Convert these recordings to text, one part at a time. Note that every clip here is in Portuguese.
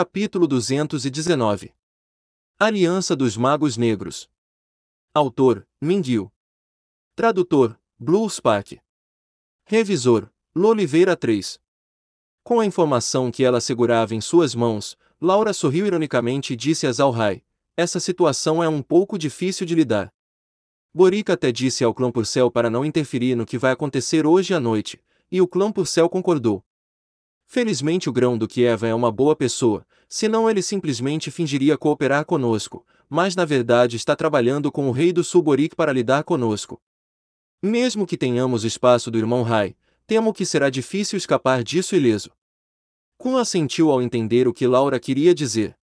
Capítulo 219 Aliança dos Magos Negros Autor, Mindil Tradutor, Blue Spark Revisor, Loliveira 3 Com a informação que ela segurava em suas mãos, Laura sorriu ironicamente e disse a Zalhai, essa situação é um pouco difícil de lidar. Borica até disse ao clã Purcell para não interferir no que vai acontecer hoje à noite, e o clã Purcell concordou. Felizmente o grão do Eva é uma boa pessoa, senão ele simplesmente fingiria cooperar conosco, mas na verdade está trabalhando com o rei do Suborik para lidar conosco. Mesmo que tenhamos espaço do irmão Rai, temo que será difícil escapar disso ileso. Kun assentiu ao entender o que Laura queria dizer.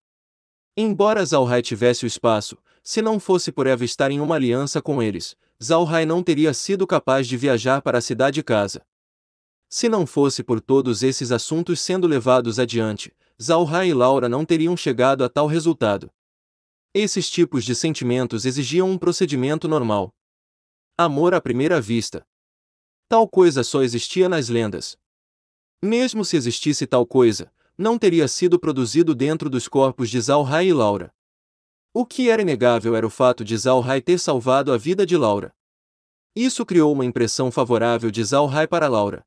Embora Zalhai tivesse o espaço, se não fosse por Eva estar em uma aliança com eles, Zalhai não teria sido capaz de viajar para a cidade casa. Se não fosse por todos esses assuntos sendo levados adiante, Zalha e Laura não teriam chegado a tal resultado. Esses tipos de sentimentos exigiam um procedimento normal. Amor à primeira vista. Tal coisa só existia nas lendas. Mesmo se existisse tal coisa, não teria sido produzido dentro dos corpos de Zalhai e Laura. O que era inegável era o fato de Zalhai ter salvado a vida de Laura. Isso criou uma impressão favorável de Zalhai para Laura.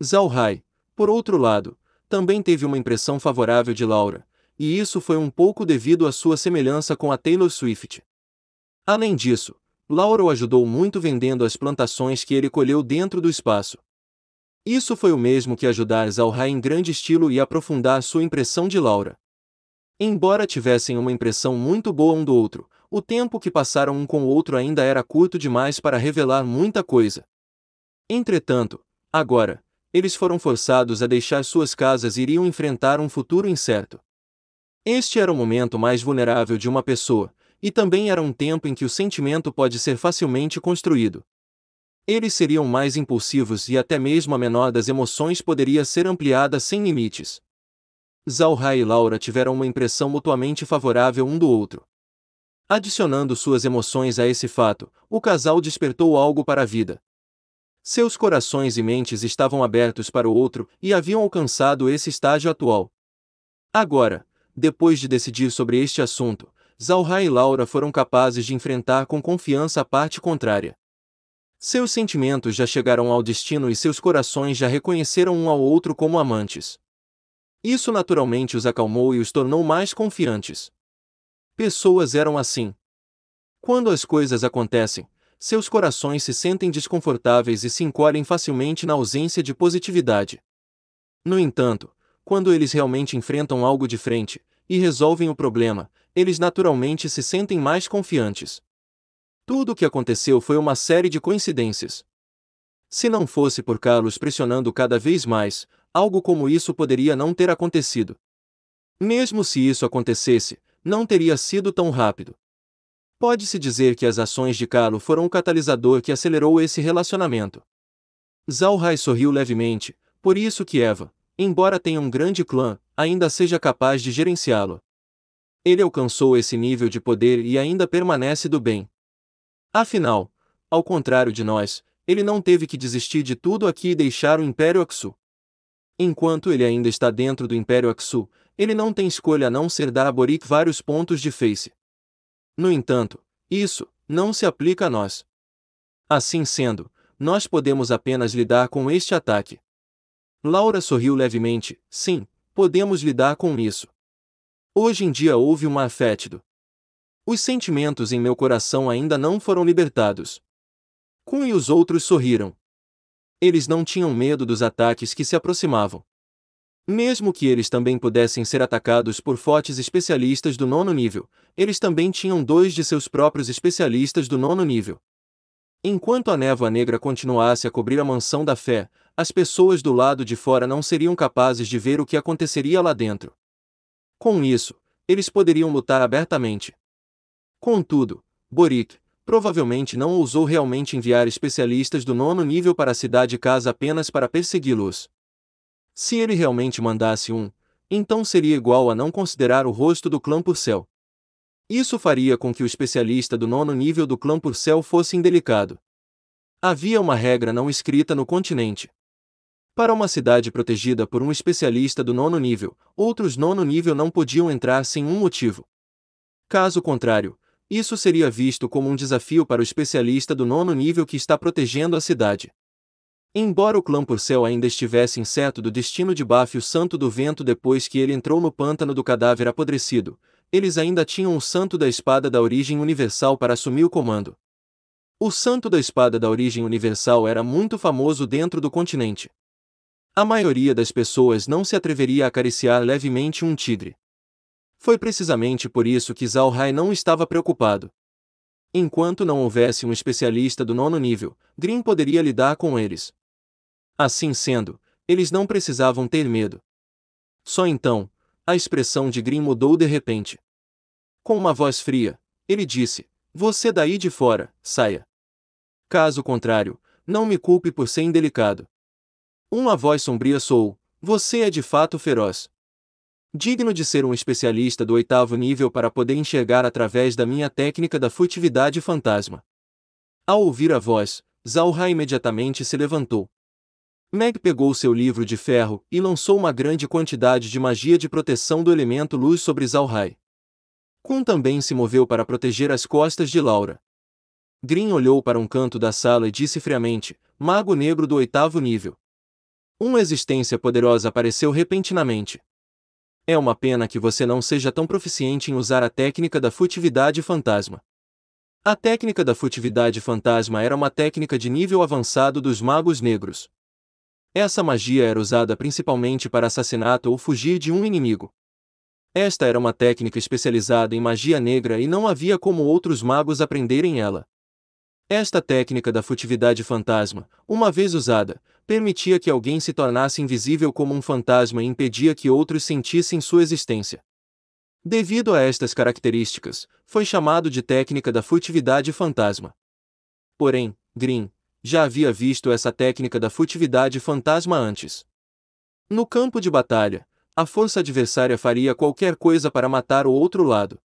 Zhao Hai, por outro lado, também teve uma impressão favorável de Laura, e isso foi um pouco devido à sua semelhança com a Taylor Swift. Além disso, Laura o ajudou muito vendendo as plantações que ele colheu dentro do espaço. Isso foi o mesmo que ajudar Zhao Hai em grande estilo e aprofundar sua impressão de Laura. Embora tivessem uma impressão muito boa um do outro, o tempo que passaram um com o outro ainda era curto demais para revelar muita coisa. Entretanto, agora, eles foram forçados a deixar suas casas e iriam enfrentar um futuro incerto. Este era o momento mais vulnerável de uma pessoa, e também era um tempo em que o sentimento pode ser facilmente construído. Eles seriam mais impulsivos e até mesmo a menor das emoções poderia ser ampliada sem limites. Zalha e Laura tiveram uma impressão mutuamente favorável um do outro. Adicionando suas emoções a esse fato, o casal despertou algo para a vida, seus corações e mentes estavam abertos para o outro e haviam alcançado esse estágio atual. Agora, depois de decidir sobre este assunto, Zalha e Laura foram capazes de enfrentar com confiança a parte contrária. Seus sentimentos já chegaram ao destino e seus corações já reconheceram um ao outro como amantes. Isso naturalmente os acalmou e os tornou mais confiantes. Pessoas eram assim. Quando as coisas acontecem, seus corações se sentem desconfortáveis e se encolhem facilmente na ausência de positividade. No entanto, quando eles realmente enfrentam algo de frente e resolvem o problema, eles naturalmente se sentem mais confiantes. Tudo o que aconteceu foi uma série de coincidências. Se não fosse por Carlos pressionando cada vez mais, algo como isso poderia não ter acontecido. Mesmo se isso acontecesse, não teria sido tão rápido. Pode-se dizer que as ações de Carlo foram o catalisador que acelerou esse relacionamento. Zalhai sorriu levemente, por isso que Eva, embora tenha um grande clã, ainda seja capaz de gerenciá-lo. Ele alcançou esse nível de poder e ainda permanece do bem. Afinal, ao contrário de nós, ele não teve que desistir de tudo aqui e deixar o Império Axu. Enquanto ele ainda está dentro do Império Axu, ele não tem escolha a não ser dar a Boric vários pontos de face. No entanto, isso não se aplica a nós. Assim sendo, nós podemos apenas lidar com este ataque. Laura sorriu levemente. Sim, podemos lidar com isso. Hoje em dia houve um afétido. Os sentimentos em meu coração ainda não foram libertados. Kun e os outros sorriram. Eles não tinham medo dos ataques que se aproximavam. Mesmo que eles também pudessem ser atacados por fortes especialistas do nono nível, eles também tinham dois de seus próprios especialistas do nono nível. Enquanto a névoa negra continuasse a cobrir a mansão da fé, as pessoas do lado de fora não seriam capazes de ver o que aconteceria lá dentro. Com isso, eles poderiam lutar abertamente. Contudo, Boric provavelmente não ousou realmente enviar especialistas do nono nível para a cidade casa apenas para persegui-los. Se ele realmente mandasse um, então seria igual a não considerar o rosto do clã Purcell. Isso faria com que o especialista do nono nível do clã Purcell fosse indelicado. Havia uma regra não escrita no continente. Para uma cidade protegida por um especialista do nono nível, outros nono nível não podiam entrar sem um motivo. Caso contrário, isso seria visto como um desafio para o especialista do nono nível que está protegendo a cidade. Embora o clã Purcell ainda estivesse incerto do destino de Bafio Santo do Vento depois que ele entrou no pântano do cadáver apodrecido, eles ainda tinham o Santo da Espada da Origem Universal para assumir o comando. O Santo da Espada da Origem Universal era muito famoso dentro do continente. A maioria das pessoas não se atreveria a acariciar levemente um tigre. Foi precisamente por isso que Zhao Hai não estava preocupado. Enquanto não houvesse um especialista do nono nível, Green poderia lidar com eles, Assim sendo, eles não precisavam ter medo. Só então, a expressão de Grimm mudou de repente. Com uma voz fria, ele disse: Você daí de fora, saia. Caso contrário, não me culpe por ser indelicado. Uma voz sombria soou: Você é de fato feroz. Digno de ser um especialista do oitavo nível para poder enxergar através da minha técnica da furtividade fantasma. Ao ouvir a voz, Zalha imediatamente se levantou. Meg pegou seu livro de ferro e lançou uma grande quantidade de magia de proteção do elemento luz sobre Zalhai. Kun também se moveu para proteger as costas de Laura. Green olhou para um canto da sala e disse friamente, Mago Negro do oitavo nível. Uma existência poderosa apareceu repentinamente. É uma pena que você não seja tão proficiente em usar a técnica da furtividade fantasma. A técnica da furtividade fantasma era uma técnica de nível avançado dos magos negros. Essa magia era usada principalmente para assassinato ou fugir de um inimigo. Esta era uma técnica especializada em magia negra e não havia como outros magos aprenderem ela. Esta técnica da furtividade fantasma, uma vez usada, permitia que alguém se tornasse invisível como um fantasma e impedia que outros sentissem sua existência. Devido a estas características, foi chamado de técnica da furtividade fantasma. Porém, Green, já havia visto essa técnica da furtividade fantasma antes. No campo de batalha, a força adversária faria qualquer coisa para matar o outro lado.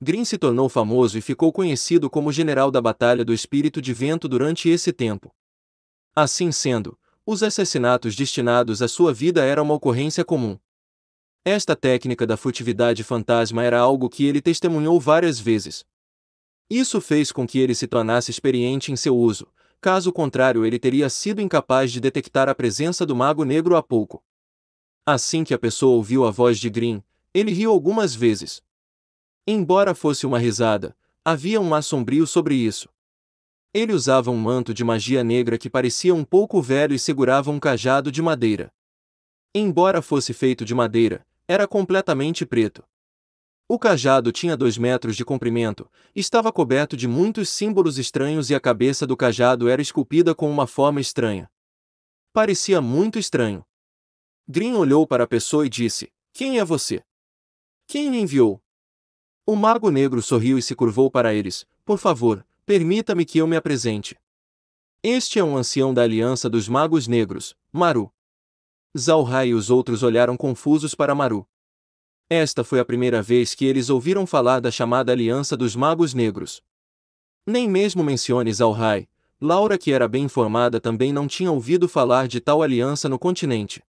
Green se tornou famoso e ficou conhecido como general da Batalha do Espírito de Vento durante esse tempo. Assim sendo, os assassinatos destinados à sua vida eram uma ocorrência comum. Esta técnica da furtividade fantasma era algo que ele testemunhou várias vezes. Isso fez com que ele se tornasse experiente em seu uso, caso contrário ele teria sido incapaz de detectar a presença do mago negro há pouco. Assim que a pessoa ouviu a voz de Green, ele riu algumas vezes. Embora fosse uma risada, havia um ar sombrio sobre isso. Ele usava um manto de magia negra que parecia um pouco velho e segurava um cajado de madeira. Embora fosse feito de madeira, era completamente preto. O cajado tinha dois metros de comprimento, estava coberto de muitos símbolos estranhos e a cabeça do cajado era esculpida com uma forma estranha. Parecia muito estranho. Green olhou para a pessoa e disse: Quem é você? Quem me enviou? O mago negro sorriu e se curvou para eles: Por favor, permita-me que eu me apresente. Este é um ancião da Aliança dos Magos Negros, Maru. Zalhai e os outros olharam confusos para Maru. Esta foi a primeira vez que eles ouviram falar da chamada Aliança dos Magos Negros. Nem mesmo menciones ao Rai, Laura, que era bem informada, também não tinha ouvido falar de tal aliança no continente.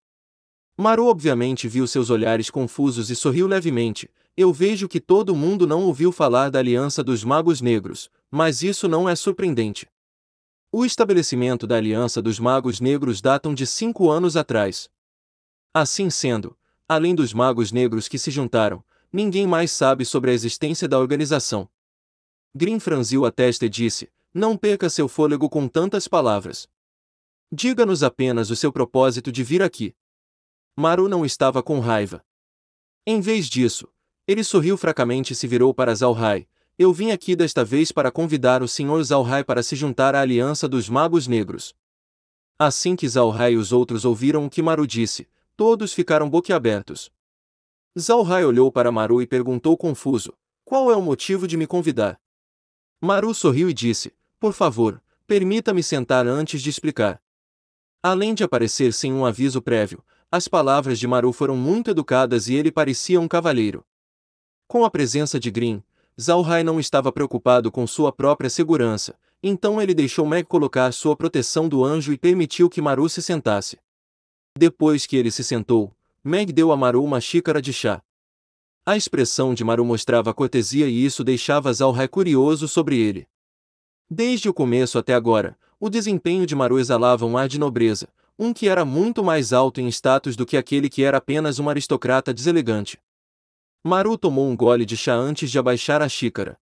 Maru obviamente viu seus olhares confusos e sorriu levemente. Eu vejo que todo mundo não ouviu falar da Aliança dos Magos Negros, mas isso não é surpreendente. O estabelecimento da Aliança dos Magos Negros datam de cinco anos atrás. Assim sendo, além dos magos negros que se juntaram, ninguém mais sabe sobre a existência da organização. Green franziu a testa e disse: Não perca seu fôlego com tantas palavras. Diga-nos apenas o seu propósito de vir aqui. Maru não estava com raiva. Em vez disso, ele sorriu fracamente e se virou para Zalhai. Eu vim aqui desta vez para convidar o Sr. Zalhai para se juntar à Aliança dos Magos Negros. Assim que Zalhai e os outros ouviram o que Maru disse, Todos ficaram boquiabertos. Zalhai olhou para Maru e perguntou confuso, qual é o motivo de me convidar? Maru sorriu e disse, por favor, permita-me sentar antes de explicar. Além de aparecer sem um aviso prévio, as palavras de Maru foram muito educadas e ele parecia um cavalheiro. Com a presença de Green, Zalhai não estava preocupado com sua própria segurança, então ele deixou Meg colocar sua proteção do anjo e permitiu que Maru se sentasse. Depois que ele se sentou, Meg deu a Maru uma xícara de chá. A expressão de Maru mostrava cortesia e isso deixava Zalha curioso sobre ele. Desde o começo até agora, o desempenho de Maru exalava um ar de nobreza, um que era muito mais alto em status do que aquele que era apenas um aristocrata deselegante. Maru tomou um gole de chá antes de abaixar a xícara.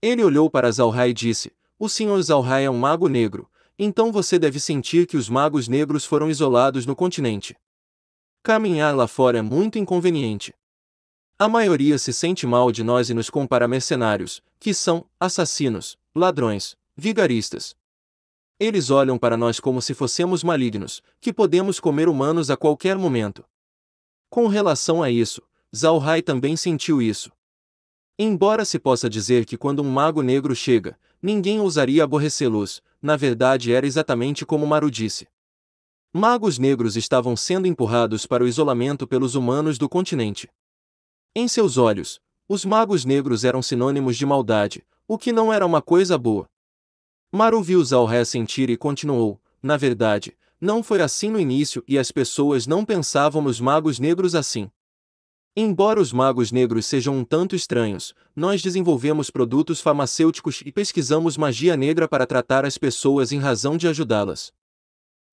Ele olhou para Zalhai e disse: O senhor Zalhai é um mago negro, então você deve sentir que os magos negros foram isolados no continente. Caminhar lá fora é muito inconveniente. A maioria se sente mal de nós e nos compara a mercenários, que são assassinos, ladrões, vigaristas. Eles olham para nós como se fossemos malignos, que podemos comer humanos a qualquer momento. Com relação a isso, Zalhai também sentiu isso. Embora se possa dizer que quando um mago negro chega, ninguém ousaria aborrecê-los, na verdade era exatamente como Maru disse. Magos negros estavam sendo empurrados para o isolamento pelos humanos do continente. Em seus olhos, os magos negros eram sinônimos de maldade, o que não era uma coisa boa. Maru viu Zal ressentir e continuou, na verdade, não foi assim no início e as pessoas não pensavam nos magos negros assim. Embora os magos negros sejam um tanto estranhos, nós desenvolvemos produtos farmacêuticos e pesquisamos magia negra para tratar as pessoas em razão de ajudá-las.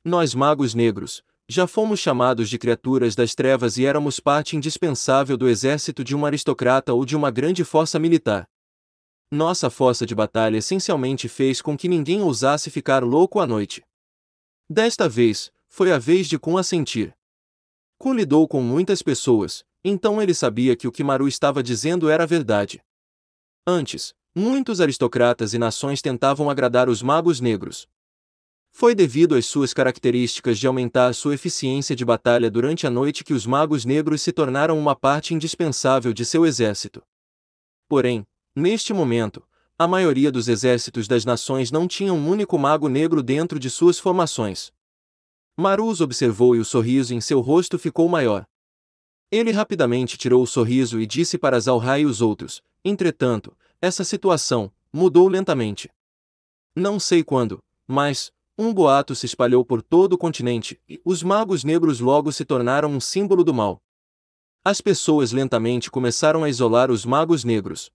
Nós, magos negros, já fomos chamados de criaturas das trevas e éramos parte indispensável do exército de um aristocrata ou de uma grande força militar. Nossa força de batalha essencialmente fez com que ninguém ousasse ficar louco à noite. Desta vez, foi a vez de Kun assentir. Kun lidou com muitas pessoas, então ele sabia que o que Maru estava dizendo era verdade. Antes, muitos aristocratas e nações tentavam agradar os magos negros. Foi devido às suas características de aumentar sua eficiência de batalha durante a noite que os magos negros se tornaram uma parte indispensável de seu exército. Porém, neste momento, a maioria dos exércitos das nações não tinha um único mago negro dentro de suas formações. Maru os observou e o sorriso em seu rosto ficou maior. Ele rapidamente tirou o sorriso e disse para Zalha e os outros, entretanto, essa situação mudou lentamente. Não sei quando, mas, um boato se espalhou por todo o continente e os magos negros logo se tornaram um símbolo do mal. As pessoas lentamente começaram a isolar os magos negros.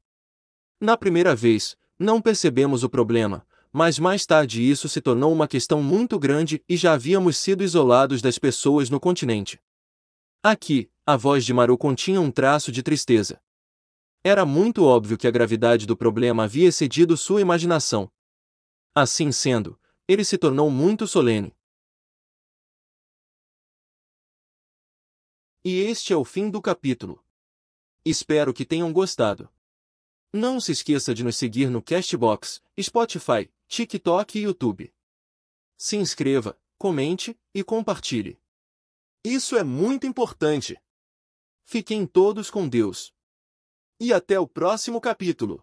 Na primeira vez, não percebemos o problema, mas mais tarde isso se tornou uma questão muito grande e já havíamos sido isolados das pessoas no continente. Aqui, a voz de Maru continha um traço de tristeza. Era muito óbvio que a gravidade do problema havia excedido sua imaginação. Assim sendo, ele se tornou muito solene. E este é o fim do capítulo. Espero que tenham gostado. Não se esqueça de nos seguir no Castbox, Spotify, TikTok e YouTube. Se inscreva, comente e compartilhe. Isso é muito importante. Fiquem todos com Deus. E até o próximo capítulo.